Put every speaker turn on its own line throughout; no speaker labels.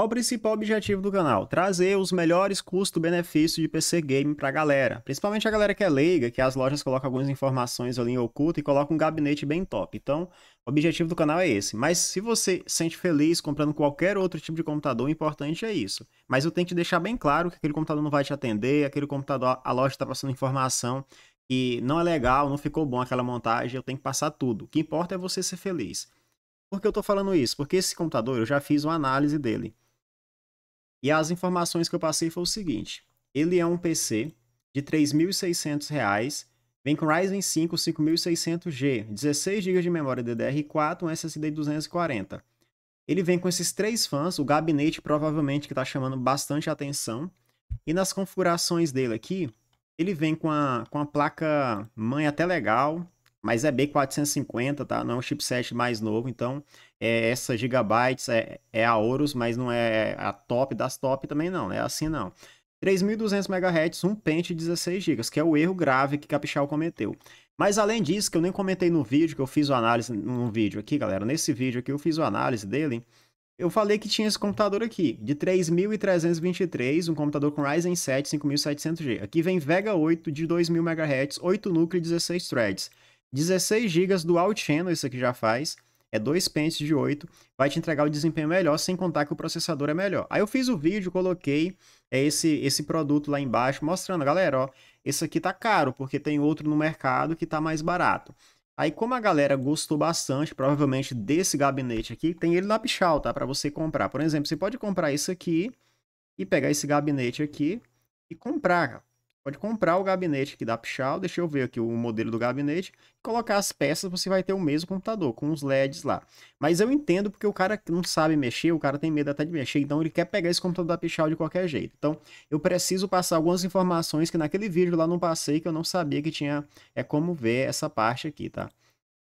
Qual o principal objetivo do canal? Trazer os melhores custo-benefício de PC Game pra galera. Principalmente a galera que é leiga, que as lojas colocam algumas informações ali em oculto e colocam um gabinete bem top. Então, o objetivo do canal é esse. Mas se você se sente feliz comprando qualquer outro tipo de computador, o importante é isso. Mas eu tenho que deixar bem claro que aquele computador não vai te atender, aquele computador, a loja está passando informação que não é legal, não ficou bom aquela montagem, eu tenho que passar tudo. O que importa é você ser feliz. Por que eu estou falando isso? Porque esse computador eu já fiz uma análise dele. E as informações que eu passei foi o seguinte: ele é um PC de R$ 3.600, vem com Ryzen 5 5600G, 16 GB de memória DDR4, um SSD 240. Ele vem com esses três fãs, o gabinete provavelmente que está chamando bastante atenção. E nas configurações dele aqui, ele vem com a, com a placa mãe até legal, mas é B450, tá? Não é um chipset mais novo, então é, essa Gigabytes é, é a Horus, mas não é a top das top também não, é assim não. 3.200 MHz, um pente 16 GB, que é o erro grave que Capixal cometeu. Mas além disso, que eu nem comentei no vídeo, que eu fiz a análise num vídeo aqui, galera, nesse vídeo aqui eu fiz a análise dele, eu falei que tinha esse computador aqui, de 3.323, um computador com Ryzen 7 5700G. Aqui vem Vega 8 de 2.000 MHz, 8 núcleos e 16 threads. 16 GB dual channel, isso aqui já faz. É 2 pence de 8, vai te entregar o desempenho melhor, sem contar que o processador é melhor. Aí eu fiz o vídeo, coloquei é, esse, esse produto lá embaixo, mostrando, galera, ó, esse aqui tá caro, porque tem outro no mercado que tá mais barato. Aí, como a galera gostou bastante, provavelmente desse gabinete aqui, tem ele na Pichal, tá? Para você comprar. Por exemplo, você pode comprar isso aqui e pegar esse gabinete aqui e comprar. Pode comprar o gabinete aqui da Pichal, deixa eu ver aqui o modelo do gabinete, colocar as peças, você vai ter o mesmo computador, com os LEDs lá. Mas eu entendo porque o cara não sabe mexer, o cara tem medo até de mexer, então ele quer pegar esse computador da Pichal de qualquer jeito. Então, eu preciso passar algumas informações que naquele vídeo lá não passei, que eu não sabia que tinha, é como ver essa parte aqui, tá?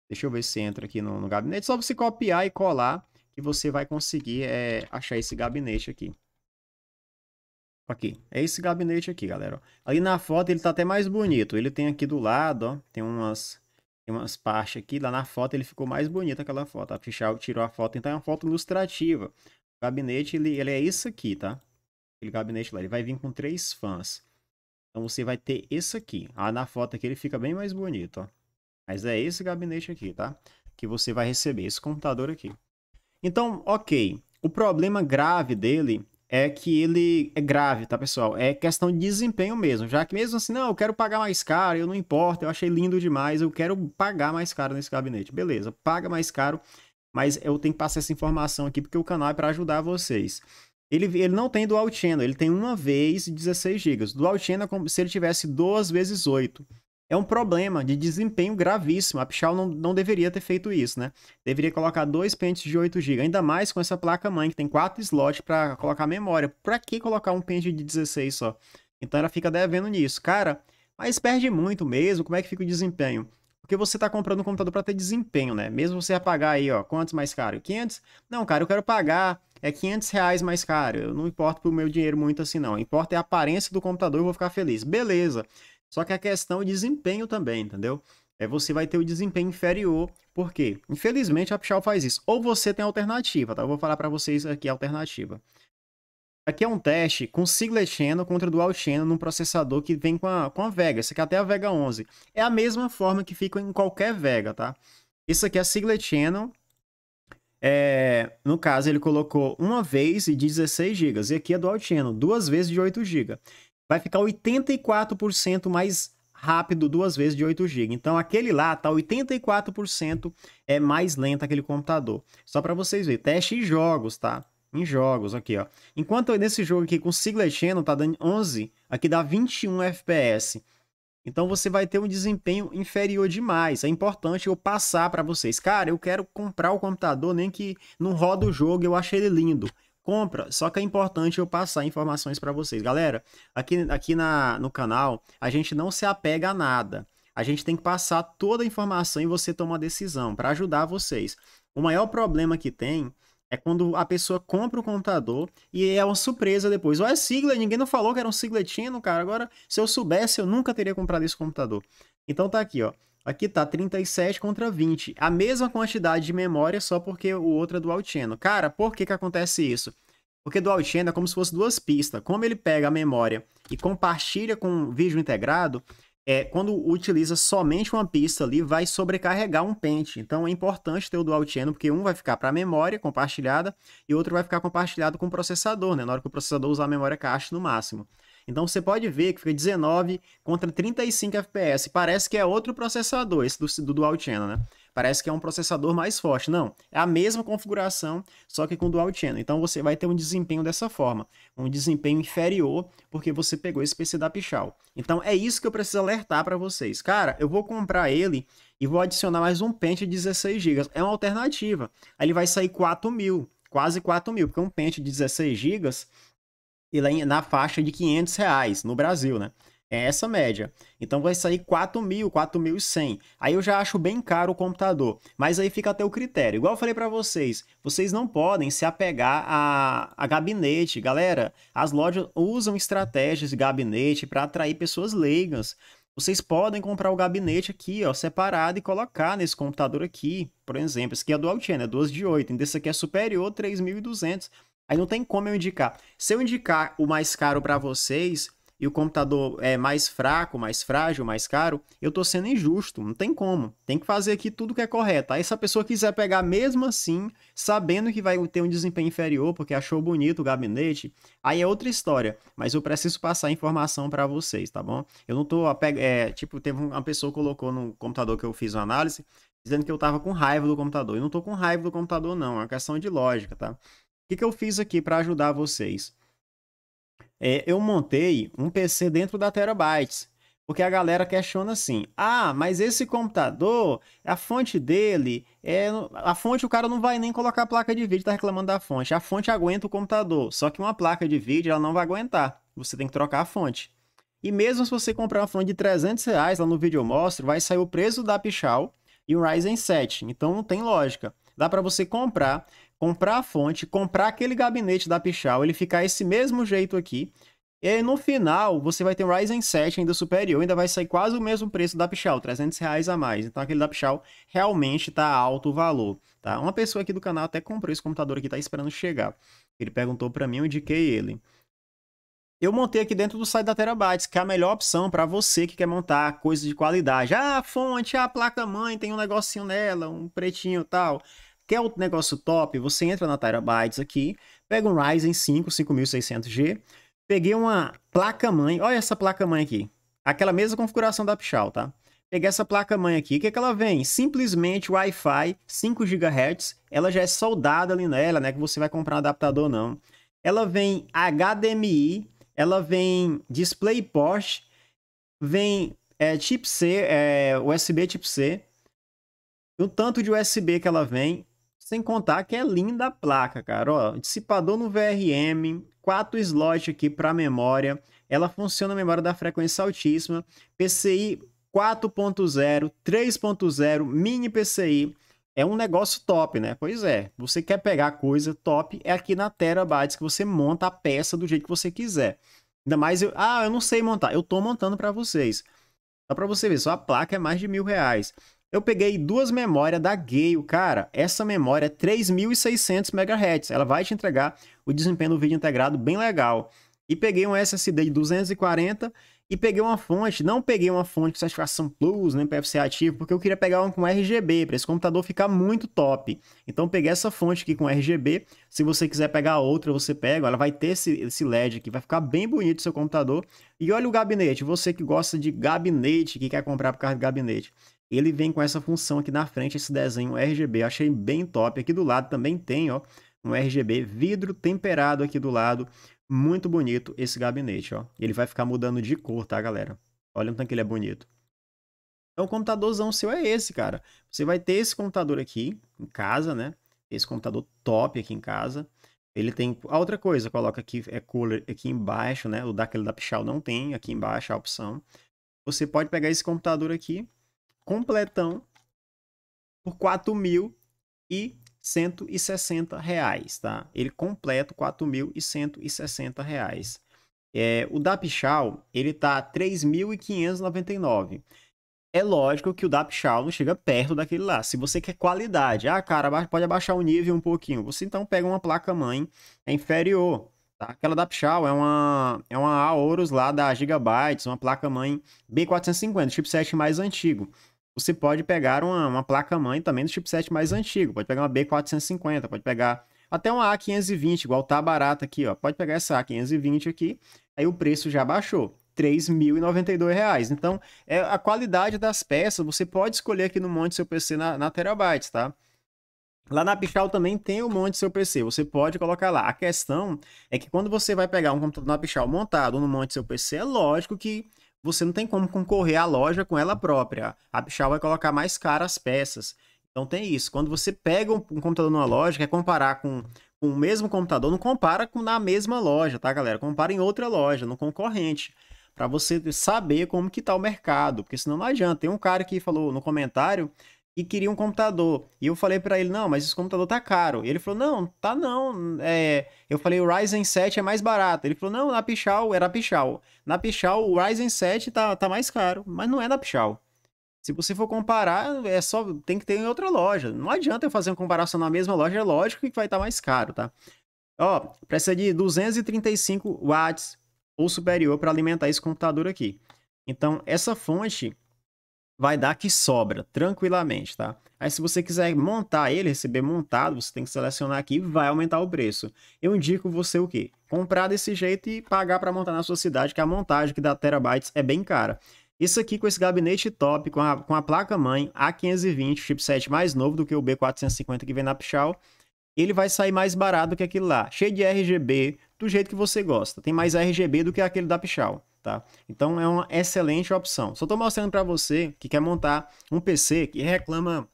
Deixa eu ver se entra aqui no, no gabinete, só você copiar e colar, que você vai conseguir é, achar esse gabinete aqui. Aqui, é esse gabinete aqui, galera. Ali na foto ele tá até mais bonito. Ele tem aqui do lado, ó, tem umas, tem umas partes aqui. Lá na foto ele ficou mais bonito aquela foto. A Pichal tirou a foto, então é uma foto ilustrativa. O gabinete, ele, ele é isso aqui, tá? Aquele gabinete lá, ele vai vir com três fãs. Então você vai ter esse aqui. Ah, na foto aqui ele fica bem mais bonito, ó. Mas é esse gabinete aqui, tá? Que você vai receber, esse computador aqui. Então, ok. O problema grave dele é que ele é grave, tá, pessoal? É questão de desempenho mesmo, já que mesmo assim, não, eu quero pagar mais caro, eu não importa, eu achei lindo demais, eu quero pagar mais caro nesse gabinete. Beleza, paga mais caro, mas eu tenho que passar essa informação aqui porque o canal é para ajudar vocês. Ele, ele não tem dual channel, ele tem uma vez 16 GB. Dual channel é como se ele tivesse duas vezes 8 é um problema de desempenho gravíssimo. A Pichal não, não deveria ter feito isso, né? Deveria colocar dois pentes de 8 GB, ainda mais com essa placa mãe que tem quatro slots para colocar memória. Para que colocar um pente de 16 só? Então ela fica devendo nisso, cara. Mas perde muito mesmo. Como é que fica o desempenho? Porque você está comprando um computador para ter desempenho, né? Mesmo você pagar aí, ó, quantos mais caro? 500? Não, cara, eu quero pagar é 500 reais mais caro. Eu não importo pro meu dinheiro muito assim, não. Importa é a aparência do computador, eu vou ficar feliz. Beleza. Só que a questão é desempenho também, entendeu? É você vai ter o desempenho inferior, porque infelizmente a Pichal faz isso. Ou você tem alternativa, tá? Eu vou falar para vocês aqui a alternativa. Aqui é um teste com single Channel contra Dual Channel num processador que vem com a, com a Vega. Isso aqui é até a Vega 11. É a mesma forma que fica em qualquer Vega, tá? Isso aqui é single Channel. É, no caso, ele colocou uma vez de 16 GB. E aqui é Dual Channel, duas vezes de 8 GB vai ficar 84% mais rápido duas vezes de 8 GB. Então aquele lá tá 84% é mais lento aquele computador. Só para vocês verem, teste em jogos, tá? Em jogos aqui, ó. Enquanto nesse jogo aqui com Siglet Channel tá dando 11, aqui dá 21 FPS. Então você vai ter um desempenho inferior demais. É importante eu passar para vocês, cara, eu quero comprar o computador nem que não roda o jogo, eu achei ele lindo compra. Só que é importante eu passar informações para vocês. Galera, aqui, aqui na, no canal, a gente não se apega a nada. A gente tem que passar toda a informação e você toma a decisão para ajudar vocês. O maior problema que tem é quando a pessoa compra o computador e é uma surpresa depois. Ou é sigla, ninguém não falou que era um sigletino, cara. Agora, se eu soubesse, eu nunca teria comprado esse computador. Então tá aqui, ó. Aqui tá 37 contra 20. A mesma quantidade de memória, só porque o outro é dual channel. Cara, por que que acontece isso? Porque dual channel é como se fosse duas pistas. Como ele pega a memória e compartilha com o vídeo integrado, é, quando utiliza somente uma pista ali, vai sobrecarregar um pente. Então é importante ter o dual channel, porque um vai ficar para a memória compartilhada e outro vai ficar compartilhado com o processador, né? Na hora que o processador usar a memória caixa no máximo. Então você pode ver que fica 19 contra 35 FPS. Parece que é outro processador, esse do, do Dual Channel, né? Parece que é um processador mais forte. Não, é a mesma configuração, só que com Dual Channel. Então você vai ter um desempenho dessa forma, um desempenho inferior, porque você pegou esse PC da Pichal. Então é isso que eu preciso alertar para vocês. Cara, eu vou comprar ele e vou adicionar mais um pente de 16 GB. É uma alternativa. Aí ele vai sair 4 mil, quase 4 mil, porque um pente de 16 GB e lá na faixa de 500 reais no Brasil, né? É essa média. Então vai sair 4.000, 4.100. Aí eu já acho bem caro o computador. Mas aí fica até o critério. Igual eu falei para vocês, vocês não podem se apegar a, a gabinete. Galera, as lojas usam estratégias de gabinete para atrair pessoas leigas. Vocês podem comprar o gabinete aqui, ó, separado e colocar nesse computador aqui. Por exemplo, esse aqui é dual channel, é 12 de 8. Esse aqui é superior, 3.200. Aí não tem como eu indicar. Se eu indicar o mais caro para vocês e o computador é mais fraco, mais frágil, mais caro, eu tô sendo injusto, não tem como. Tem que fazer aqui tudo que é correto. Aí se a pessoa quiser pegar mesmo assim, sabendo que vai ter um desempenho inferior porque achou bonito o gabinete, aí é outra história, mas eu preciso passar informação para vocês, tá bom? Eu não tô apeg... é, tipo, teve uma pessoa que colocou no computador que eu fiz uma análise, dizendo que eu tava com raiva do computador. Eu não tô com raiva do computador não, é uma questão de lógica, tá? O que, que eu fiz aqui para ajudar vocês? É, eu montei um PC dentro da Terabytes, porque a galera questiona assim: ah, mas esse computador, a fonte dele, é a fonte o cara não vai nem colocar a placa de vídeo, tá reclamando da fonte. A fonte aguenta o computador, só que uma placa de vídeo ela não vai aguentar. Você tem que trocar a fonte. E mesmo se você comprar uma fonte de 300 reais lá no vídeo mostro, vai sair o preço da Pichal e um Ryzen 7. Então não tem lógica. Dá para você comprar comprar a fonte, comprar aquele gabinete da Pichal, ele ficar esse mesmo jeito aqui. E aí, no final, você vai ter um Ryzen 7 ainda superior, ainda vai sair quase o mesmo preço da Pichal, 300 reais a mais. Então, aquele da Pichal realmente está alto o valor, tá? Uma pessoa aqui do canal até comprou esse computador aqui, tá esperando chegar. Ele perguntou para mim, eu indiquei ele. Eu montei aqui dentro do site da Terabytes, que é a melhor opção para você que quer montar coisas de qualidade. Ah, a fonte, a placa-mãe, tem um negocinho nela, um pretinho e tal. Quer outro negócio top? Você entra na Terabytes aqui, pega um Ryzen 5 5600G, peguei uma placa-mãe, olha essa placa-mãe aqui, aquela mesma configuração da Pichal, tá? Peguei essa placa-mãe aqui, o que é que ela vem? Simplesmente Wi-Fi 5 GHz, ela já é soldada ali nela, né, que você vai comprar um adaptador não. Ela vem HDMI, ela vem DisplayPort, vem é, chip C, é, USB tipo C, o tanto de USB que ela vem, sem contar que é linda a placa, cara. Ó, dissipador no VRM, quatro slots aqui para memória. Ela funciona a memória da frequência altíssima. PCI 4.0, 3.0, mini PCI. É um negócio top, né? Pois é. Você quer pegar coisa top, é aqui na Terabytes que você monta a peça do jeito que você quiser. Ainda mais, eu, ah, eu não sei montar. Eu tô montando para vocês. Só para você ver, só a placa é mais de mil reais eu peguei duas memórias da Gale, cara. Essa memória é 3600 MHz. Ela vai te entregar o desempenho do vídeo integrado bem legal. E peguei um SSD de 240 e peguei uma fonte, não peguei uma fonte com certificação Plus, nem PFC ativo, porque eu queria pegar uma com RGB, para esse computador ficar muito top. Então peguei essa fonte aqui com RGB, se você quiser pegar outra, você pega, ela vai ter esse, esse LED aqui, vai ficar bem bonito o seu computador. E olha o gabinete, você que gosta de gabinete, que quer comprar por causa de gabinete ele vem com essa função aqui na frente, esse desenho RGB. Eu achei bem top. Aqui do lado também tem, ó, um RGB vidro temperado aqui do lado. Muito bonito esse gabinete, ó. Ele vai ficar mudando de cor, tá, galera? Olha o tanto que ele é bonito. Então, o computadorzão seu é esse, cara. Você vai ter esse computador aqui em casa, né? Esse computador top aqui em casa. Ele tem a outra coisa, coloca aqui é cooler aqui embaixo, né? O daquele da Pichal não tem aqui embaixo a opção. Você pode pegar esse computador aqui completão por sessenta reais, tá? Ele completo sessenta reais. É, o Dapchal, ele tá nove. É lógico que o Dapchal não chega perto daquele lá. Se você quer qualidade, ah, cara, pode abaixar o nível um pouquinho. Você então pega uma placa mãe é inferior, tá? Aquela Dapchal é uma é uma Aorus lá da Gigabytes, uma placa mãe B450, chipset mais antigo. Você pode pegar uma, uma placa-mãe também do chipset mais antigo. Pode pegar uma B450, pode pegar até uma A520, igual tá barata aqui, ó. Pode pegar essa A520 aqui, aí o preço já baixou. R$ 3.092. Então, é a qualidade das peças, você pode escolher aqui no monte seu PC na, na terabytes, tá? Lá na Pichal também tem um monte seu PC, você pode colocar lá. A questão é que quando você vai pegar um computador na Pichal montado no monte seu PC, é lógico que você não tem como concorrer à loja com ela própria. A Bichal vai colocar mais cara as peças. Então tem isso. Quando você pega um, um computador numa loja, quer comparar com, com o mesmo computador, não compara com na mesma loja, tá, galera? Compara em outra loja, no concorrente, para você saber como que tá o mercado, porque senão não adianta. Tem um cara que falou no comentário e queria um computador. E eu falei para ele, não, mas esse computador tá caro. E ele falou, não, tá não. É... Eu falei, o Ryzen 7 é mais barato. Ele falou, não, na Pichal era Pichal. Na Pichal, o Ryzen 7 tá, tá mais caro, mas não é na Pichal. Se você for comparar, é só tem que ter em outra loja. Não adianta eu fazer uma comparação na mesma loja, é lógico que vai estar tá mais caro, tá? Ó, precisa de 235 watts ou superior para alimentar esse computador aqui. Então, essa fonte vai dar que sobra, tranquilamente, tá? Aí se você quiser montar ele, receber montado, você tem que selecionar aqui e vai aumentar o preço. Eu indico você o quê? Comprar desse jeito e pagar para montar na sua cidade, que a montagem que dá terabytes é bem cara. Isso aqui com esse gabinete top, com a, com a placa-mãe A520, chipset mais novo do que o B450 que vem na Pichal, ele vai sair mais barato que aquele lá, cheio de RGB, do jeito que você gosta. Tem mais RGB do que aquele da Pichal tá? Então é uma excelente opção. Só estou mostrando para você que quer montar um PC que reclama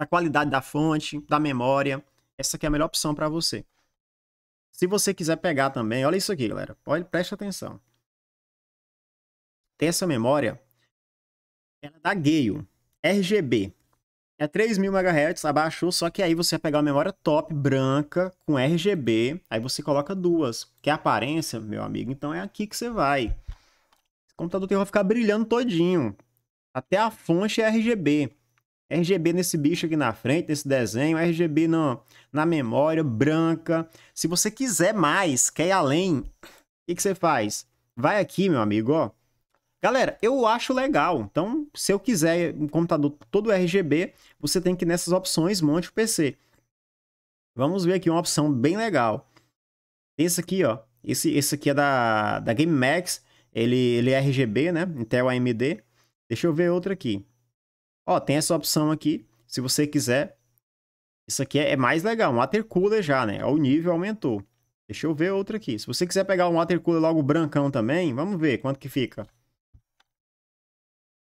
da qualidade da fonte, da memória. Essa aqui é a melhor opção para você. Se você quiser pegar também, olha isso aqui, galera. Olha, preste atenção. Tem essa memória, ela é da Gale, RGB. É 3000 MHz, abaixou, só que aí você vai pegar uma memória top, branca, com RGB, aí você coloca duas. Que é aparência, meu amigo, então é aqui que você vai. O computador teu vai ficar brilhando todinho. Até a fonte é RGB. RGB nesse bicho aqui na frente, nesse desenho, RGB no, na memória, branca. Se você quiser mais, quer ir além, o que, que você faz? Vai aqui, meu amigo, ó. Galera, eu acho legal. Então, se eu quiser um computador todo RGB, você tem que ir nessas opções, monte o PC. Vamos ver aqui uma opção bem legal. Esse aqui, ó. Esse, esse aqui é da, da Game Max. Ele, ele é RGB, né? Intel AMD. Deixa eu ver outra aqui. Ó, tem essa opção aqui, se você quiser. Isso aqui é, é mais legal, um cooler já, né? O nível aumentou. Deixa eu ver outra aqui. Se você quiser pegar um cooler logo brancão também, vamos ver quanto que fica.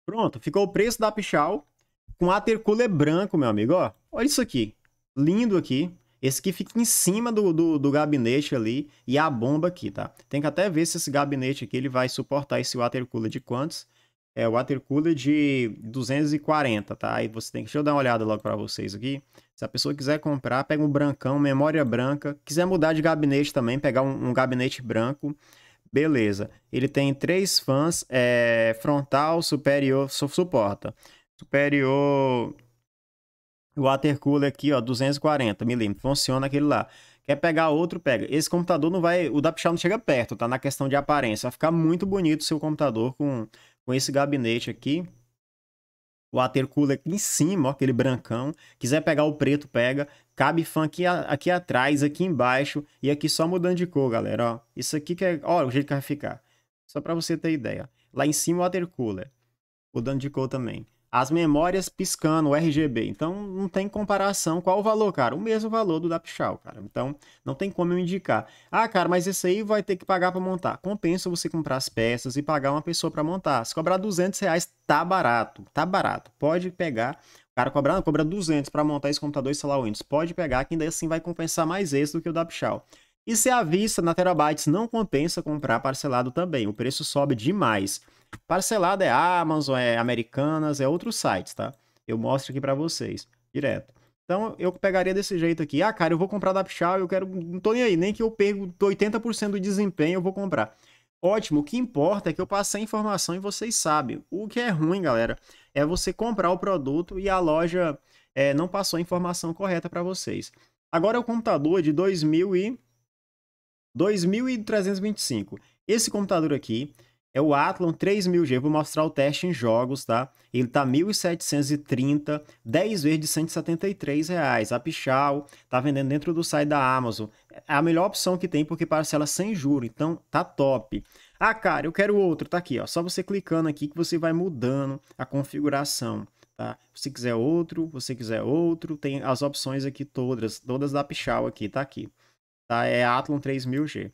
Pronto, ficou o preço da Pichal com cooler branco, meu amigo, ó. Olha isso aqui. Lindo aqui. Esse que fica em cima do, do, do, gabinete ali e a bomba aqui, tá? Tem que até ver se esse gabinete aqui ele vai suportar esse water cooler de quantos. É o water cooler de 240, tá? Aí você tem que... Deixa eu dar uma olhada logo para vocês aqui. Se a pessoa quiser comprar, pega um brancão, memória branca. Quiser mudar de gabinete também, pegar um, um gabinete branco. Beleza. Ele tem três fãs, é, frontal, superior, suporta. Superior o water cooler aqui, ó, 240 milímetros, funciona aquele lá. Quer pegar outro, pega. Esse computador não vai, o da Pichal não chega perto, tá? Na questão de aparência, vai ficar muito bonito o seu computador com, com esse gabinete aqui. O water cooler aqui em cima, ó, aquele brancão. Quiser pegar o preto, pega. Cabe fan aqui, aqui atrás, aqui embaixo e aqui só mudando de cor, galera, ó. Isso aqui que é, ó, o jeito que vai ficar. Só para você ter ideia. Lá em cima o water cooler. Mudando de cor também as memórias piscando, o RGB. Então, não tem comparação. Qual o valor, cara? O mesmo valor do DAPTCHAL, cara. Então, não tem como eu indicar. Ah, cara, mas esse aí vai ter que pagar para montar. Compensa você comprar as peças e pagar uma pessoa para montar. Se cobrar 200 reais, tá barato. Tá barato. Pode pegar. O cara cobrar, cobra 200 para montar esse computador e instalar o Windows. Pode pegar, que ainda assim vai compensar mais esse do que o DAPTCHAL. E se a vista na Terabytes não compensa comprar parcelado também, o preço sobe demais. Parcelado é Amazon, é Americanas, é outros sites, tá? Eu mostro aqui para vocês, direto. Então eu pegaria desse jeito aqui. Ah, cara, eu vou comprar da Pichal, eu quero. Não tô nem aí, nem que eu perco 80% do desempenho, eu vou comprar. Ótimo, o que importa é que eu passei a informação e vocês sabem. O que é ruim, galera, é você comprar o produto e a loja é, não passou a informação correta para vocês. Agora é o computador de 2000 e... 2325. Esse computador aqui, é o Athlon 3000G, vou mostrar o teste em jogos, tá? Ele tá 1.730, 10 vezes de 173 reais. A Pichal tá vendendo dentro do site da Amazon. É a melhor opção que tem porque parcela sem juro, então tá top. Ah, cara, eu quero outro, tá aqui, ó. Só você clicando aqui que você vai mudando a configuração, tá? Se quiser outro, você quiser outro, tem as opções aqui todas, todas da Pichal aqui, tá aqui. Tá? É Athlon 3000G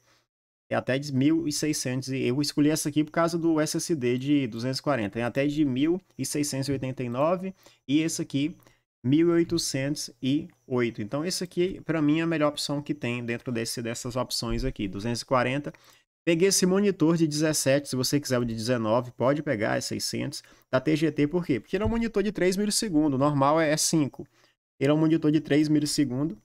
é até de 1.600. Eu escolhi essa aqui por causa do SSD de 240. é até de 1.689 e esse aqui 1.808. Então esse aqui para mim é a melhor opção que tem dentro desse, dessas opções aqui, 240. Peguei esse monitor de 17, se você quiser o de 19, pode pegar, é 600, da TGT, por quê? Porque ele é um monitor de 3 milissegundos, normal é 5. É ele é um monitor de 3 milissegundos,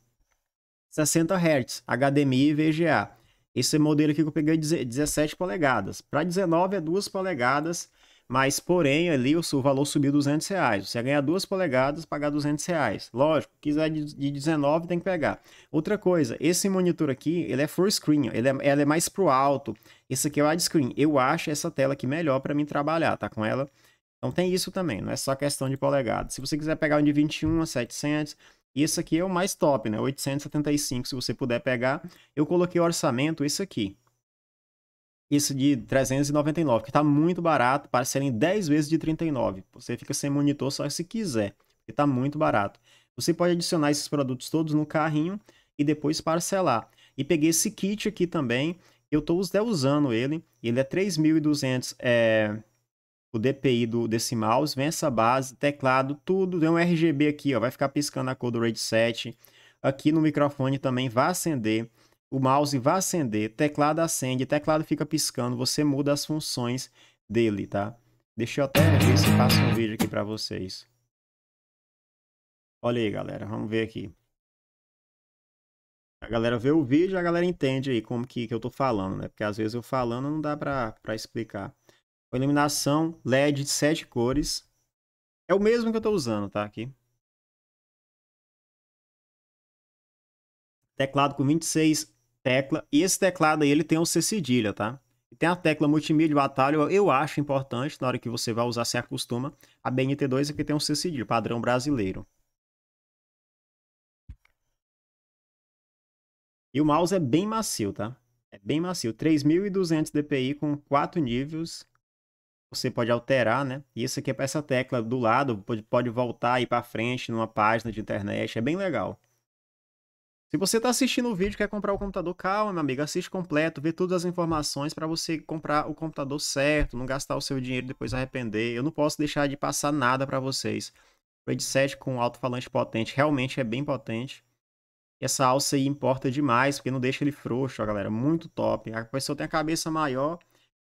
60 Hz, HDMI e VGA. Esse modelo aqui que eu peguei é 17 polegadas. Para 19 é 2 polegadas, mas porém ali o seu valor subiu 200 reais. Você ganhar 2 polegadas, pagar 200 reais. Lógico, quiser de 19 tem que pegar. Outra coisa, esse monitor aqui, ele é full screen, ele é, é mais pro alto. Esse aqui é widescreen. Eu acho essa tela aqui melhor para mim trabalhar, tá com ela? Então tem isso também, não é só questão de polegadas. Se você quiser pegar um de 21 a 700, isso aqui é o mais top, né? 875, se você puder pegar. Eu coloquei orçamento, isso aqui. Isso de 399, que está muito barato, parcela em 10 vezes de 39. Você fica sem monitor só se quiser, que está muito barato. Você pode adicionar esses produtos todos no carrinho e depois parcelar. E peguei esse kit aqui também, eu estou usando ele. Ele é 3.200, é o DPI do, desse mouse, vem essa base, teclado, tudo, tem um RGB aqui, ó, vai ficar piscando a cor do RAID 7. Aqui no microfone também vai acender, o mouse vai acender, teclado acende, teclado fica piscando, você muda as funções dele, tá? Deixa eu até ver se faço um vídeo aqui para vocês. Olha aí, galera, vamos ver aqui. A galera vê o vídeo, a galera entende aí como que, que eu tô falando, né? Porque às vezes eu falando não dá para explicar. Uma iluminação LED de 7 cores. É o mesmo que eu estou usando, tá? Aqui. Teclado com 26 tecla. E esse teclado aí, ele tem o C cedilha, tá? Tem a tecla multimídia, o atalho, eu acho importante, na hora que você vai usar, se acostuma. A BNT2 aqui é tem um C cedilha, padrão brasileiro. E o mouse é bem macio, tá? É bem macio. 3.200 DPI com 4 níveis você pode alterar, né? E isso aqui é para essa tecla do lado, pode, pode voltar aí para frente numa página de internet, é bem legal. Se você está assistindo o vídeo e quer comprar o computador, calma, meu amigo, assiste completo, vê todas as informações para você comprar o computador certo, não gastar o seu dinheiro e depois arrepender. Eu não posso deixar de passar nada para vocês. O Red 7 com alto-falante potente, realmente é bem potente. Essa alça aí importa demais, porque não deixa ele frouxo, ó, galera. Muito top. A pessoa tem a cabeça maior,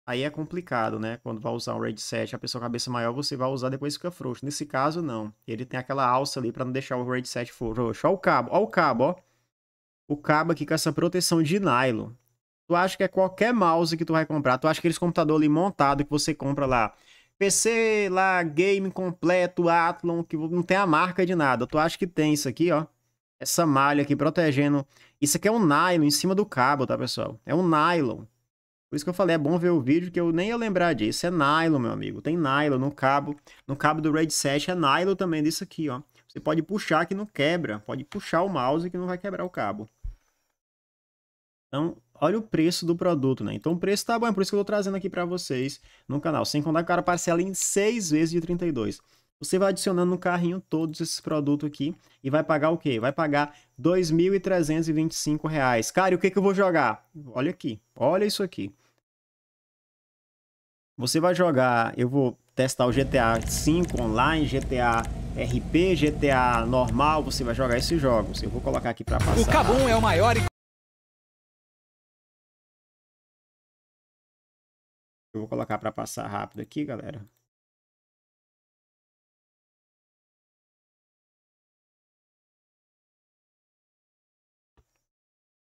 Aí é complicado, né? Quando vai usar um raid 7, a pessoa com cabeça maior, você vai usar depois fica frouxo. Nesse caso, não. Ele tem aquela alça ali para não deixar o raid 7 frouxo. Ó o cabo, ó o cabo, ó. O cabo aqui com essa proteção de nylon. Tu acha que é qualquer mouse que tu vai comprar. Tu acha que aqueles computador ali montado que você compra lá. PC lá, game completo, Athlon, que não tem a marca de nada. Tu acha que tem isso aqui, ó. Essa malha aqui protegendo. Isso aqui é um nylon em cima do cabo, tá, pessoal? É um nylon. Por isso que eu falei, é bom ver o vídeo, que eu nem ia lembrar disso. É nylon, meu amigo. Tem nylon no cabo. No cabo do Raid 7 é nylon também disso aqui, ó. Você pode puxar que não quebra. Pode puxar o mouse que não vai quebrar o cabo. Então, olha o preço do produto, né? Então o preço tá bom, é por isso que eu tô trazendo aqui para vocês no canal. Sem contar que o cara parcela em 6 vezes de 32. Você vai adicionando no carrinho todos esses produtos aqui e vai pagar o quê? Vai pagar R$ 2.325. Cara, e o que, que eu vou jogar? Olha aqui, olha isso aqui. Você vai jogar, eu vou testar o GTA V online, GTA RP, GTA normal, você vai jogar esses jogos. Eu vou colocar aqui para passar. O cabum é o maior... Eu vou colocar para passar rápido aqui, galera.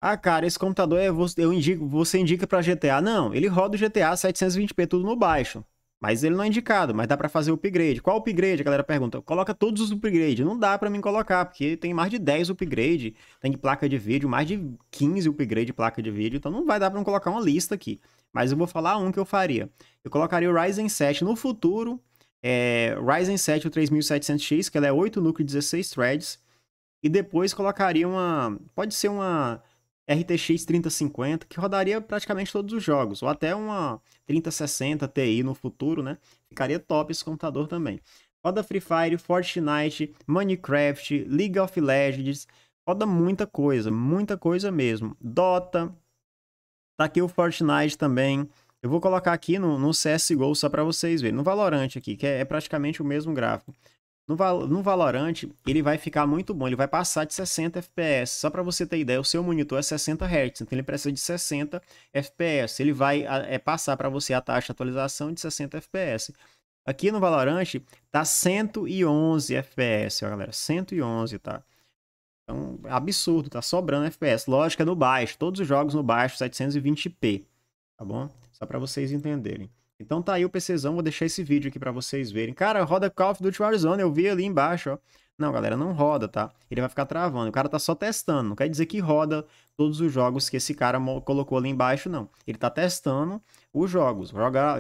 Ah, cara, esse computador é eu indico, você indica para GTA. Não, ele roda o GTA 720p tudo no baixo. Mas ele não é indicado, mas dá para fazer o upgrade. Qual upgrade? A galera pergunta. Coloca todos os upgrades. Não dá para mim colocar, porque tem mais de 10 upgrade, tem de placa de vídeo, mais de 15 upgrade de placa de vídeo, então não vai dar para eu colocar uma lista aqui. Mas eu vou falar um que eu faria. Eu colocaria o Ryzen 7 no futuro, é, Ryzen 7 o 3700X, que ela é 8 núcleos, 16 threads, e depois colocaria uma, pode ser uma RTX 3050, que rodaria praticamente todos os jogos, ou até uma 3060 Ti no futuro, né? Ficaria top esse computador também. Roda Free Fire, Fortnite, Minecraft, League of Legends, roda muita coisa, muita coisa mesmo. Dota, tá aqui o Fortnite também. Eu vou colocar aqui no, no CSGO só para vocês verem, no Valorant aqui, que é, é praticamente o mesmo gráfico. No, Val no Valorant, ele vai ficar muito bom, ele vai passar de 60 FPS. Só para você ter ideia, o seu monitor é 60 Hz, então ele precisa de 60 FPS. Ele vai é, passar para você a taxa de atualização de 60 FPS. Aqui no Valorant, tá 111 FPS, ó, galera. 111, tá? Então, absurdo, tá sobrando FPS. Lógico, é no baixo. Todos os jogos no baixo, 720p, tá bom? Só para vocês entenderem. Então tá aí o PCzão, vou deixar esse vídeo aqui para vocês verem. Cara, roda Call of Duty Warzone, eu vi ali embaixo, ó. Não, galera, não roda, tá? Ele vai ficar travando. O cara tá só testando. Não quer dizer que roda todos os jogos que esse cara colocou ali embaixo, não. Ele tá testando os jogos.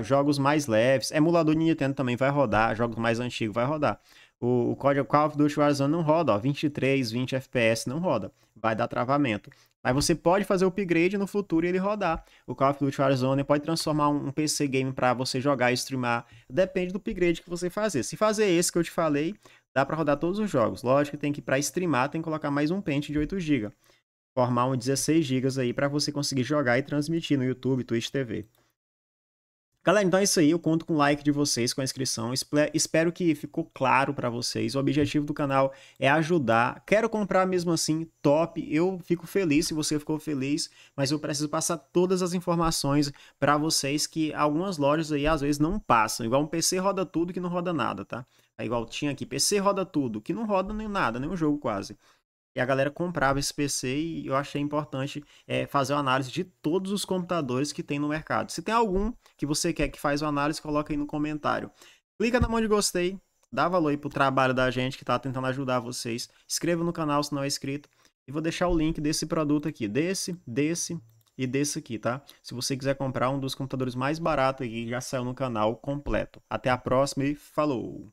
jogos mais leves. Emulador de Nintendo também vai rodar. Jogos mais antigos vai rodar. O, o código Call of Duty Warzone não roda, ó. 23, 20 FPS não roda. Vai dar travamento. Mas você pode fazer o upgrade no futuro e ele rodar. O Call of Duty Warzone pode transformar um PC game para você jogar e streamar. Depende do upgrade que você fazer. Se fazer esse que eu te falei, dá para rodar todos os jogos. Lógico que tem que para streamar, tem que colocar mais um pente de 8 GB. Formar um 16 GB aí para você conseguir jogar e transmitir no YouTube, Twitch TV. Galera, então é isso aí. Eu conto com o like de vocês, com a inscrição. Espero que ficou claro para vocês. O objetivo do canal é ajudar. Quero comprar mesmo assim, top. Eu fico feliz se você ficou feliz, mas eu preciso passar todas as informações para vocês que algumas lojas aí às vezes não passam. Igual um PC roda tudo que não roda nada, tá? É igual tinha aqui, PC roda tudo, que não roda nem nada, nem um jogo quase. E a galera comprava esse PC e eu achei importante é, fazer uma análise de todos os computadores que tem no mercado. Se tem algum que você quer que faz uma análise, coloca aí no comentário. Clica na mão de gostei, dá valor aí pro trabalho da gente que tá tentando ajudar vocês. Inscreva no canal se não é inscrito. E vou deixar o link desse produto aqui, desse, desse e desse aqui, tá? Se você quiser comprar um dos computadores mais baratos aqui, já saiu no canal completo. Até a próxima e falou!